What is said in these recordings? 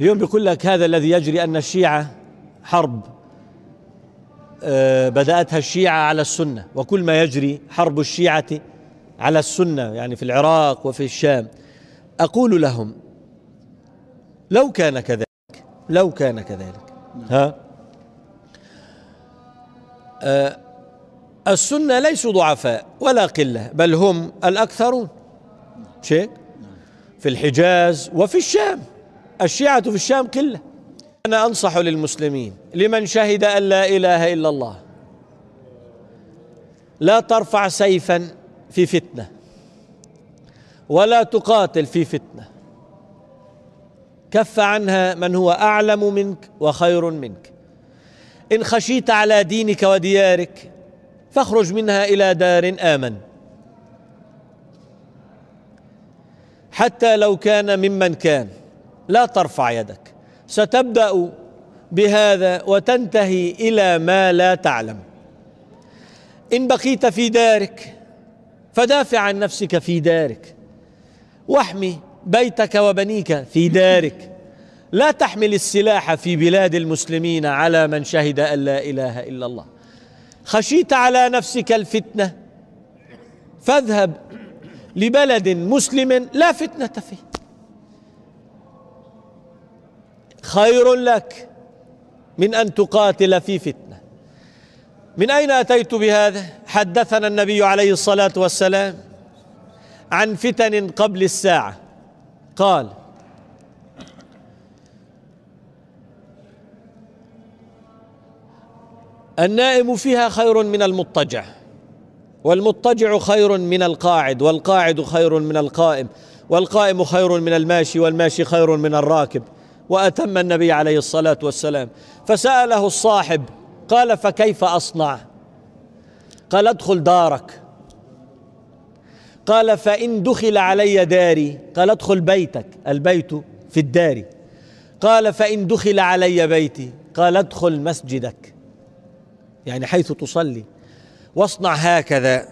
اليوم بيقول لك هذا الذي يجري أن الشيعة حرب آه، بدأتها الشيعة على السنة وكل ما يجري حرب الشيعة على السنة يعني في العراق وفي الشام أقول لهم لو كان كذلك لو كان كذلك نعم. ها آه، السنة ليسوا ضعفاء ولا قلة بل هم الأكثرون شيء نعم. في الحجاز وفي الشام الشيعة في الشام قلة أنا أنصح للمسلمين لمن شهد أن لا إله إلا الله لا ترفع سيفا في فتنة ولا تقاتل في فتنة كف عنها من هو أعلم منك وخير منك إن خشيت على دينك وديارك فاخرج منها إلى دار آمن حتى لو كان ممن كان لا ترفع يدك ستبدا بهذا وتنتهي الى ما لا تعلم ان بقيت في دارك فدافع عن نفسك في دارك واحمي بيتك وبنيك في دارك لا تحمل السلاح في بلاد المسلمين على من شهد ان لا اله الا الله خشيت على نفسك الفتنه فاذهب لبلد مسلم لا فتنه فيه خير لك من أن تقاتل في فتنة من أين أتيت بهذا؟ حدثنا النبي عليه الصلاة والسلام عن فتن قبل الساعة قال النائم فيها خير من المضطجع والمضطجع خير من القاعد والقاعد خير من القائم والقائم خير من الماشي والماشي خير من الراكب وأتم النبي عليه الصلاة والسلام فسأله الصاحب قال فكيف أصنع قال ادخل دارك قال فإن دخل علي داري قال ادخل بيتك البيت في الدار قال فإن دخل علي بيتي قال ادخل مسجدك يعني حيث تصلي واصنع هكذا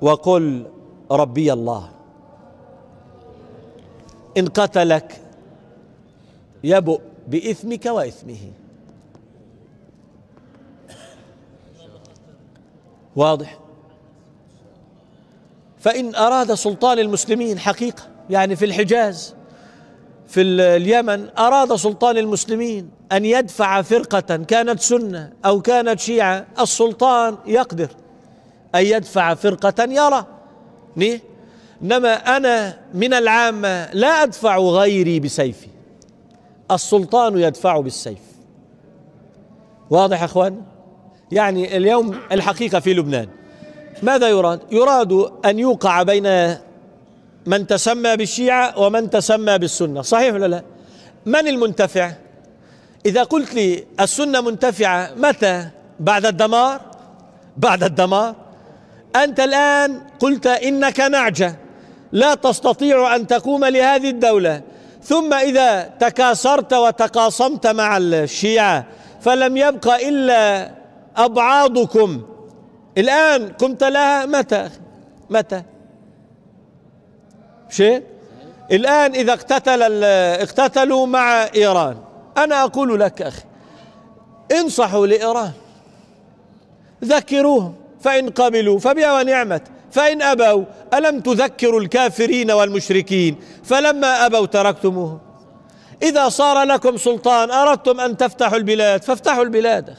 وقل ربي الله إن قتلك يبؤ بإثمك وإثمه واضح فإن أراد سلطان المسلمين حقيقة يعني في الحجاز في اليمن أراد سلطان المسلمين أن يدفع فرقة كانت سنة أو كانت شيعة السلطان يقدر أن يدفع فرقة يرى إنما أنا من العامة لا أدفع غيري بسيفي السلطان يدفع بالسيف واضح يا اخوان يعني اليوم الحقيقة في لبنان ماذا يراد يراد أن يوقع بين من تسمى بالشيعة ومن تسمى بالسنة صحيح ولا لا من المنتفع إذا قلت لي السنة منتفعة متى بعد الدمار بعد الدمار أنت الآن قلت إنك نعجة لا تستطيع أن تقوم لهذه الدولة ثم إذا تكاثرت وتقاصمت مع الشيعة فلم يبق إلا أبعاضكم الآن قمت لها متى متى شيء الآن إذا اقتتل اقتتلوا مع إيران أنا أقول لك أخي انصحوا لإيران ذكروهم فإن قبلوا فبها ونعمت فإن أبوا ألم تذكروا الكافرين والمشركين فلما أبوا تركتموهم إذا صار لكم سلطان أردتم أن تفتحوا البلاد فافتحوا البلاد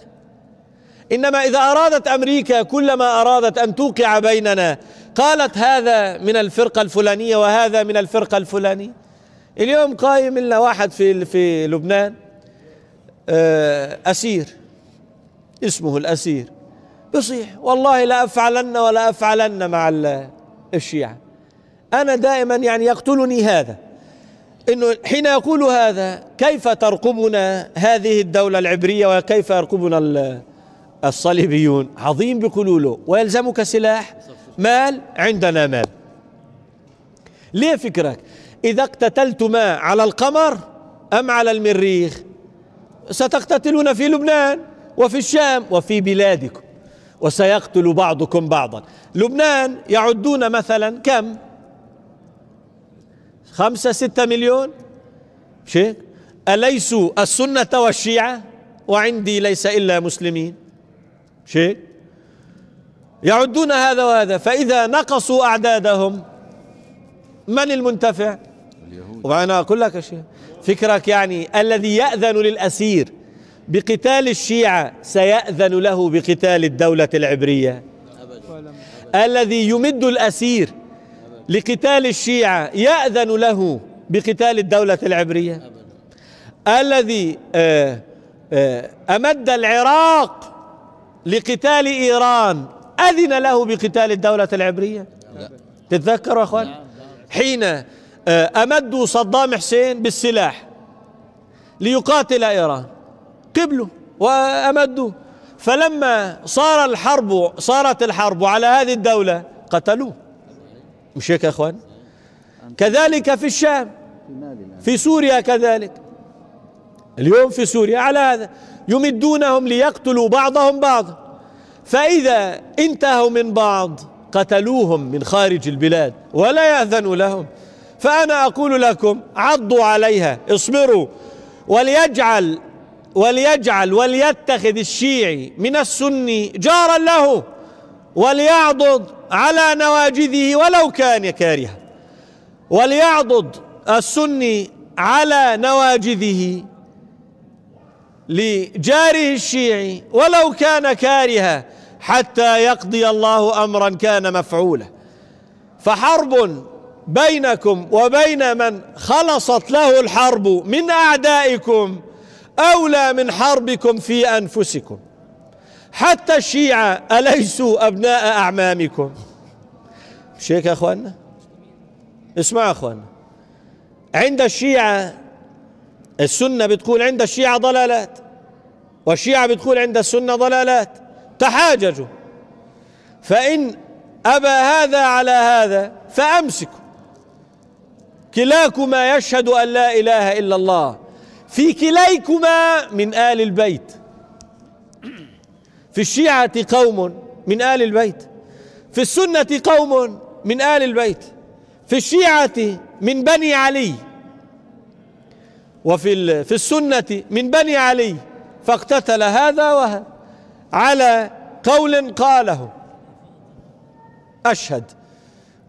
إنما إذا أرادت أمريكا كلما أرادت أن توقع بيننا قالت هذا من الفرقة الفلانية وهذا من الفرقة الفلانية اليوم قايم لنا واحد في في لبنان آه، أسير اسمه الأسير بصيح والله لا أفعلن ولا أفعلن مع الشيعة أنا دائما يعني يقتلني هذا إنه حين يقول هذا كيف ترقبنا هذه الدولة العبرية وكيف يرقبنا الصليبيون عظيم بقلوله ويلزمك سلاح مال عندنا مال ليه فكرك إذا اقتتلتما على القمر أم على المريخ ستقتتلون في لبنان وفي الشام وفي بلادكم وسيقتل بعضكم بعضا لبنان يعدون مثلا كم خمسة ستة مليون شيء أليسوا السنة والشيعة وعندي ليس إلا مسلمين شيء يعدون هذا وهذا فإذا نقصوا أعدادهم من المنتفع اليهود وأنا أقول لك يا شيخ فكرك يعني الذي يأذن للأسير بقتال الشيعة سيأذن له بقتال الدولة العبرية الذي يمد الأسير لقتال الشيعة يأذن له بقتال الدولة العبرية الذي آه، آه، أمد العراق لقتال إيران أذن له بقتال الدولة العبرية تتذكروا يا أخوان نعم، نعم. حين آه، أمدوا صدام حسين بالسلاح ليقاتل إيران قبله وأمدوه فلما صار الحرب صارت الحرب على هذه الدولة قتلوه مش هيك يا اخوان كذلك في الشام في سوريا كذلك اليوم في سوريا على هذا يمدونهم ليقتلوا بعضهم بعضا فإذا انتهوا من بعض قتلوهم من خارج البلاد ولا ياذنوا لهم فأنا أقول لكم عضوا عليها اصبروا وليجعل وليجعل وليتخذ الشيعي من السني جارا له وليعضد على نواجذه ولو كان كارها وليعضد السني على نواجذه لجاره الشيعي ولو كان كارها حتى يقضي الله امرا كان مفعولا فحرب بينكم وبين من خلصت له الحرب من اعدائكم أولى من حربكم في أنفسكم حتى الشيعة أليسوا أبناء أعمامكم مش هيك يا أخوانا اسمعوا يا أخوانا عند الشيعة السنة بتقول عند الشيعة ضلالات والشيعة بتقول عند السنة ضلالات تحاججوا فإن أبى هذا على هذا فأمسكوا كلاكما يشهد أن لا إله إلا الله في كليكما من آل البيت في الشيعة قوم من آل البيت في السنة قوم من آل البيت في الشيعة من بني علي وفي في السنة من بني علي فاقتتل هذا وهذا على قول قاله أشهد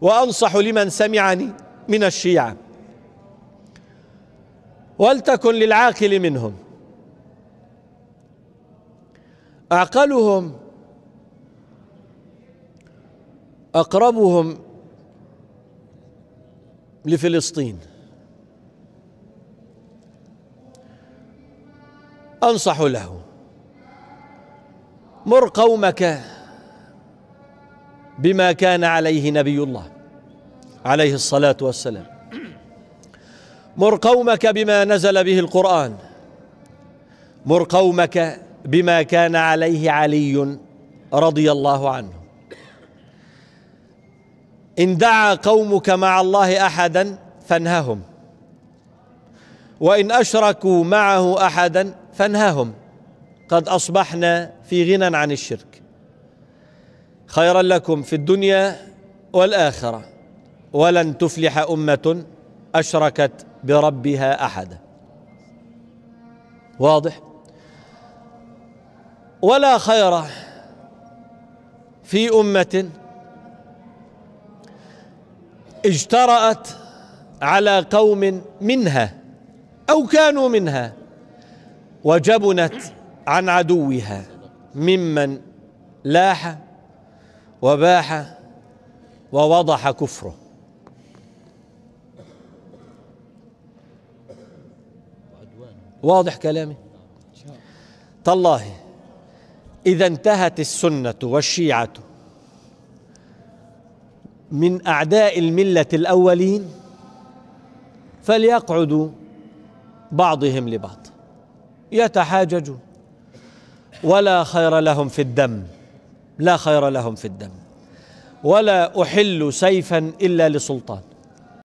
وأنصح لمن سمعني من الشيعة ولتكن للعاقل منهم أعقلهم أقربهم لفلسطين أنصح له مر قومك بما كان عليه نبي الله عليه الصلاة والسلام مر قومك بما نزل به القرآن مر قومك بما كان عليه علي رضي الله عنه إن دعا قومك مع الله أحدا فانههم وإن أشركوا معه أحدا فانههم قد أصبحنا في غنى عن الشرك خيرا لكم في الدنيا والآخرة ولن تفلح أمة أشركت بربها احدا واضح ولا خير في امه اجترات على قوم منها او كانوا منها وجبنت عن عدوها ممن لاح وباح ووضح كفره واضح كلامي تالله إذا انتهت السنة والشيعة من أعداء الملة الأولين فليقعدوا بعضهم لبعض يتحاججوا ولا خير لهم في الدم لا خير لهم في الدم ولا أحل سيفا إلا لسلطان